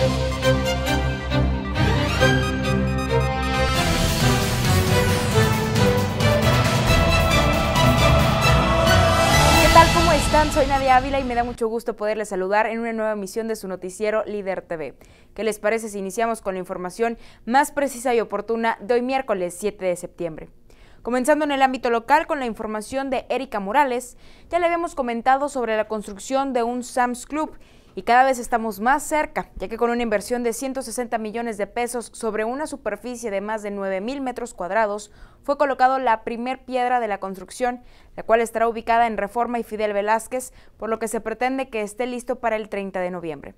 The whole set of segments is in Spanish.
¿Qué tal? ¿Cómo están? Soy Nadia Ávila y me da mucho gusto poderles saludar en una nueva emisión de su noticiero Líder TV. ¿Qué les parece si iniciamos con la información más precisa y oportuna de hoy miércoles 7 de septiembre? Comenzando en el ámbito local con la información de Erika Morales, ya le habíamos comentado sobre la construcción de un Sam's Club y cada vez estamos más cerca, ya que con una inversión de 160 millones de pesos sobre una superficie de más de mil metros cuadrados, fue colocado la primer piedra de la construcción, la cual estará ubicada en Reforma y Fidel Velázquez, por lo que se pretende que esté listo para el 30 de noviembre.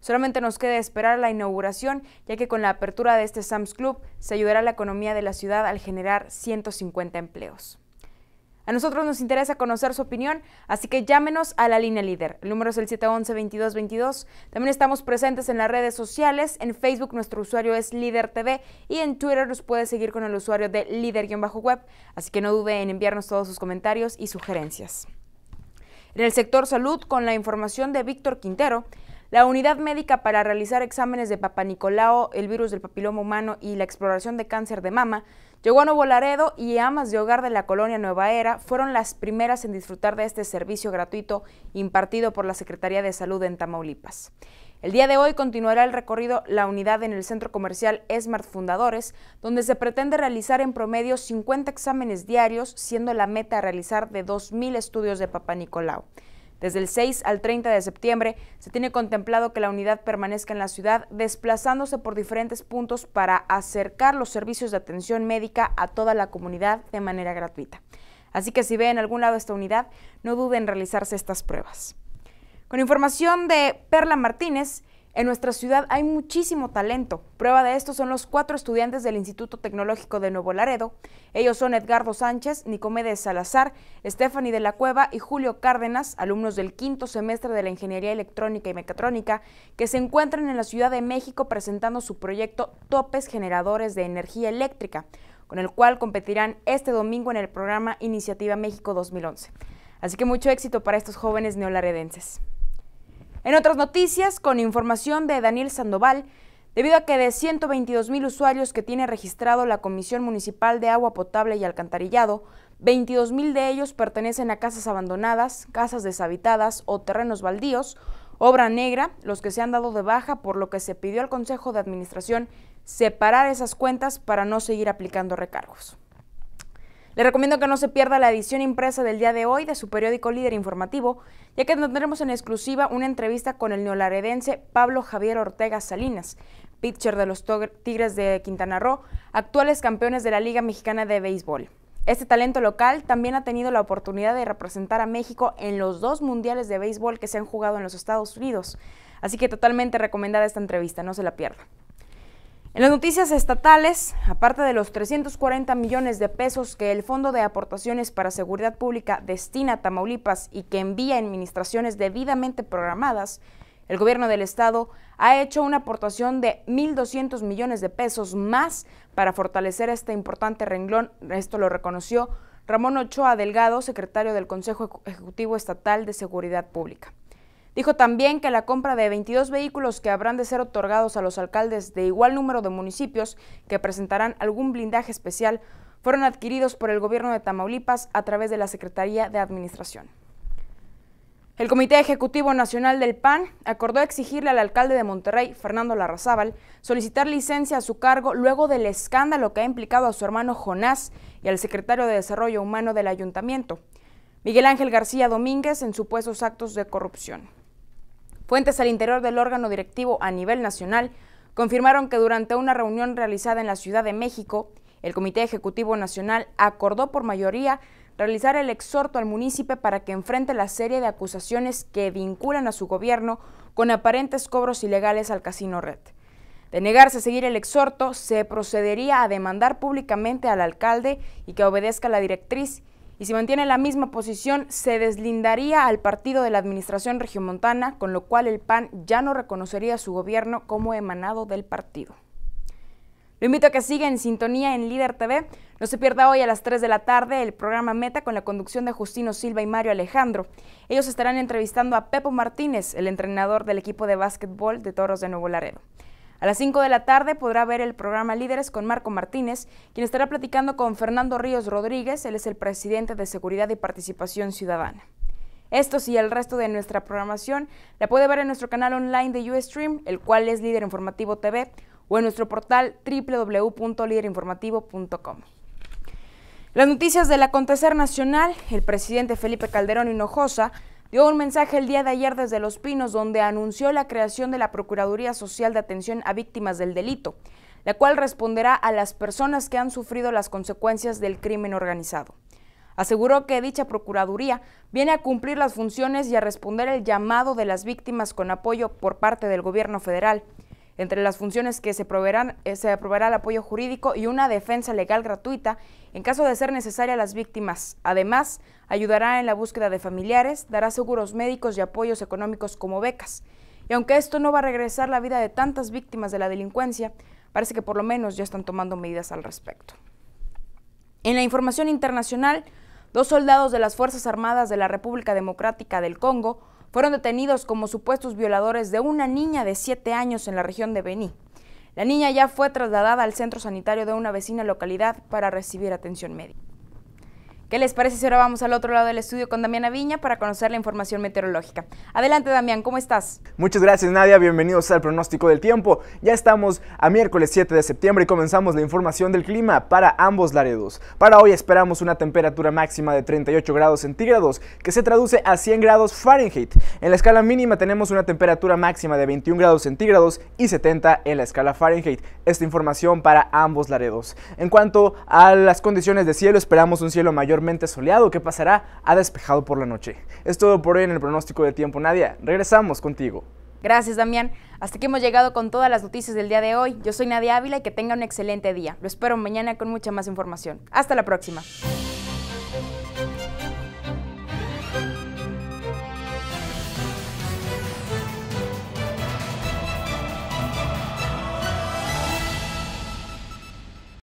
Solamente nos queda esperar la inauguración, ya que con la apertura de este Sam's Club se ayudará a la economía de la ciudad al generar 150 empleos. A nosotros nos interesa conocer su opinión, así que llámenos a la línea líder. El número es el 711-2222. También estamos presentes en las redes sociales. En Facebook nuestro usuario es Líder TV y en Twitter nos puede seguir con el usuario de Líder-Web. Así que no dude en enviarnos todos sus comentarios y sugerencias. En el sector salud, con la información de Víctor Quintero, la unidad médica para realizar exámenes de papanicolao, el virus del papiloma humano y la exploración de cáncer de mama llegó a Laredo y amas de hogar de la colonia Nueva Era fueron las primeras en disfrutar de este servicio gratuito impartido por la Secretaría de Salud en Tamaulipas. El día de hoy continuará el recorrido la unidad en el centro comercial Smart Fundadores, donde se pretende realizar en promedio 50 exámenes diarios, siendo la meta realizar de 2.000 estudios de Papa Nicolau. Desde el 6 al 30 de septiembre se tiene contemplado que la unidad permanezca en la ciudad, desplazándose por diferentes puntos para acercar los servicios de atención médica a toda la comunidad de manera gratuita. Así que si ve en algún lado esta unidad, no duden en realizarse estas pruebas. Con información de Perla Martínez, en nuestra ciudad hay muchísimo talento. Prueba de esto son los cuatro estudiantes del Instituto Tecnológico de Nuevo Laredo. Ellos son Edgardo Sánchez, Nicomedes Salazar, Stephanie de la Cueva y Julio Cárdenas, alumnos del quinto semestre de la Ingeniería Electrónica y Mecatrónica, que se encuentran en la Ciudad de México presentando su proyecto Topes Generadores de Energía Eléctrica, con el cual competirán este domingo en el programa Iniciativa México 2011. Así que mucho éxito para estos jóvenes neolaredenses. En otras noticias, con información de Daniel Sandoval, debido a que de 122 mil usuarios que tiene registrado la Comisión Municipal de Agua Potable y Alcantarillado, 22 mil de ellos pertenecen a casas abandonadas, casas deshabitadas o terrenos baldíos, obra negra, los que se han dado de baja, por lo que se pidió al Consejo de Administración separar esas cuentas para no seguir aplicando recargos. Le recomiendo que no se pierda la edición impresa del día de hoy de su periódico Líder Informativo, ya que tendremos en exclusiva una entrevista con el neolaredense Pablo Javier Ortega Salinas, pitcher de los Tigres de Quintana Roo, actuales campeones de la Liga Mexicana de Béisbol. Este talento local también ha tenido la oportunidad de representar a México en los dos mundiales de béisbol que se han jugado en los Estados Unidos, así que totalmente recomendada esta entrevista, no se la pierda. En las noticias estatales, aparte de los 340 millones de pesos que el Fondo de Aportaciones para Seguridad Pública destina a Tamaulipas y que envía a administraciones debidamente programadas, el gobierno del estado ha hecho una aportación de 1.200 millones de pesos más para fortalecer este importante renglón. Esto lo reconoció Ramón Ochoa Delgado, secretario del Consejo Ejecutivo Estatal de Seguridad Pública. Dijo también que la compra de 22 vehículos que habrán de ser otorgados a los alcaldes de igual número de municipios que presentarán algún blindaje especial fueron adquiridos por el gobierno de Tamaulipas a través de la Secretaría de Administración. El Comité Ejecutivo Nacional del PAN acordó exigirle al alcalde de Monterrey, Fernando Larrazábal, solicitar licencia a su cargo luego del escándalo que ha implicado a su hermano Jonás y al secretario de Desarrollo Humano del Ayuntamiento, Miguel Ángel García Domínguez, en supuestos actos de corrupción. Fuentes al interior del órgano directivo a nivel nacional confirmaron que durante una reunión realizada en la Ciudad de México, el Comité Ejecutivo Nacional acordó por mayoría realizar el exhorto al municipio para que enfrente la serie de acusaciones que vinculan a su gobierno con aparentes cobros ilegales al Casino Red. De negarse a seguir el exhorto, se procedería a demandar públicamente al alcalde y que obedezca la directriz y si mantiene la misma posición se deslindaría al partido de la administración regiomontana, con lo cual el PAN ya no reconocería a su gobierno como emanado del partido. Lo invito a que siga en sintonía en Líder TV. No se pierda hoy a las 3 de la tarde el programa Meta con la conducción de Justino Silva y Mario Alejandro. Ellos estarán entrevistando a Pepo Martínez, el entrenador del equipo de básquetbol de Toros de Nuevo Laredo. A las 5 de la tarde podrá ver el programa Líderes con Marco Martínez, quien estará platicando con Fernando Ríos Rodríguez, él es el presidente de Seguridad y Participación Ciudadana. Esto y el resto de nuestra programación la puede ver en nuestro canal online de Ustream, el cual es Líder Informativo TV, o en nuestro portal www.liderinformativo.com. Las noticias del acontecer nacional, el presidente Felipe Calderón Hinojosa dio un mensaje el día de ayer desde Los Pinos donde anunció la creación de la Procuraduría Social de Atención a Víctimas del Delito, la cual responderá a las personas que han sufrido las consecuencias del crimen organizado. Aseguró que dicha Procuraduría viene a cumplir las funciones y a responder el llamado de las víctimas con apoyo por parte del gobierno federal entre las funciones que se proveerán, eh, se aprobará el apoyo jurídico y una defensa legal gratuita en caso de ser necesaria a las víctimas. Además, ayudará en la búsqueda de familiares, dará seguros médicos y apoyos económicos como becas. Y aunque esto no va a regresar la vida de tantas víctimas de la delincuencia, parece que por lo menos ya están tomando medidas al respecto. En la información internacional, dos soldados de las Fuerzas Armadas de la República Democrática del Congo fueron detenidos como supuestos violadores de una niña de 7 años en la región de Bení. La niña ya fue trasladada al centro sanitario de una vecina localidad para recibir atención médica. ¿Qué les parece si ahora vamos al otro lado del estudio con Damián Aviña para conocer la información meteorológica? Adelante Damián, ¿cómo estás? Muchas gracias Nadia, bienvenidos al pronóstico del tiempo. Ya estamos a miércoles 7 de septiembre y comenzamos la información del clima para ambos laredos. Para hoy esperamos una temperatura máxima de 38 grados centígrados que se traduce a 100 grados Fahrenheit. En la escala mínima tenemos una temperatura máxima de 21 grados centígrados y 70 en la escala Fahrenheit. Esta información para ambos laredos. En cuanto a las condiciones de cielo, esperamos un cielo mayor soleado que pasará Ha despejado por la noche. Es todo por hoy en el pronóstico de tiempo, Nadia. Regresamos contigo. Gracias, Damián. Hasta aquí hemos llegado con todas las noticias del día de hoy. Yo soy Nadia Ávila y que tenga un excelente día. Lo espero mañana con mucha más información. Hasta la próxima.